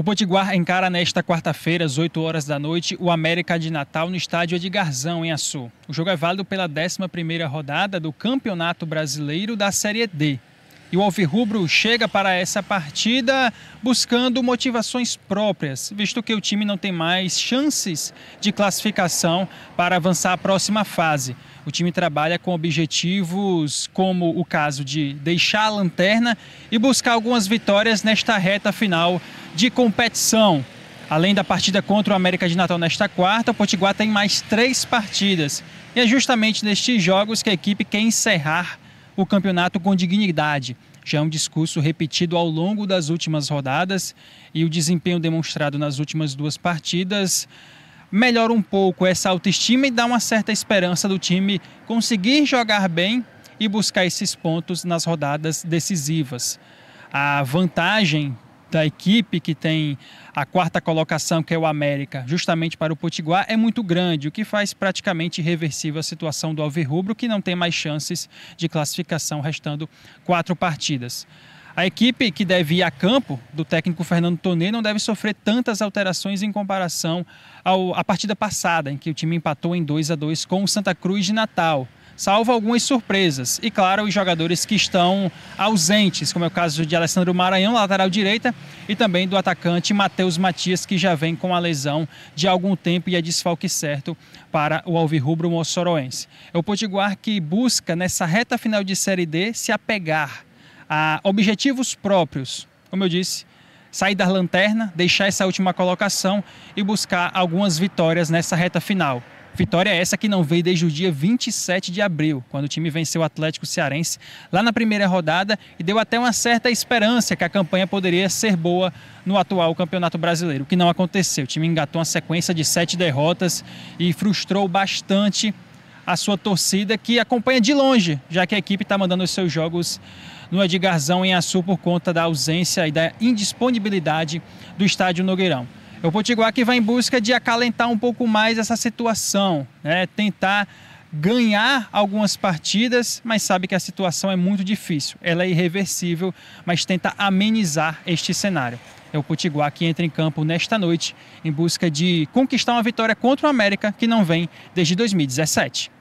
O Potiguar encara nesta quarta-feira, às 8 horas da noite, o América de Natal no estádio Edgarzão, em Açu. O jogo é válido pela 11ª rodada do Campeonato Brasileiro da Série D. E o Alvirrubro chega para essa partida buscando motivações próprias, visto que o time não tem mais chances de classificação para avançar à próxima fase. O time trabalha com objetivos como o caso de deixar a lanterna e buscar algumas vitórias nesta reta final de competição. Além da partida contra o América de Natal nesta quarta, o Potiguar tem mais três partidas. E é justamente nestes jogos que a equipe quer encerrar o campeonato com dignidade. Já é um discurso repetido ao longo das últimas rodadas e o desempenho demonstrado nas últimas duas partidas melhora um pouco essa autoestima e dá uma certa esperança do time conseguir jogar bem e buscar esses pontos nas rodadas decisivas. A vantagem da equipe que tem a quarta colocação, que é o América, justamente para o Potiguar, é muito grande, o que faz praticamente irreversível a situação do Alvirrubro, que não tem mais chances de classificação, restando quatro partidas. A equipe que deve ir a campo do técnico Fernando Tonê não deve sofrer tantas alterações em comparação ao, à partida passada, em que o time empatou em 2 a 2 com o Santa Cruz de Natal salvo algumas surpresas. E claro, os jogadores que estão ausentes, como é o caso de Alessandro Maranhão, lateral direita, e também do atacante Matheus Matias, que já vem com a lesão de algum tempo e é desfalque certo para o Alvirrubro Mossoroense. É o Potiguar que busca nessa reta final de Série D se apegar a objetivos próprios. Como eu disse, sair da lanterna, deixar essa última colocação e buscar algumas vitórias nessa reta final. Vitória é essa que não veio desde o dia 27 de abril, quando o time venceu o Atlético Cearense lá na primeira rodada e deu até uma certa esperança que a campanha poderia ser boa no atual Campeonato Brasileiro, o que não aconteceu. O time engatou uma sequência de sete derrotas e frustrou bastante a sua torcida que acompanha de longe, já que a equipe está mandando os seus jogos no Edgarzão em Açu por conta da ausência e da indisponibilidade do estádio Nogueirão. É o Potiguar que vai em busca de acalentar um pouco mais essa situação, né? tentar ganhar algumas partidas, mas sabe que a situação é muito difícil, ela é irreversível, mas tenta amenizar este cenário. É o Potiguar que entra em campo nesta noite em busca de conquistar uma vitória contra o América que não vem desde 2017.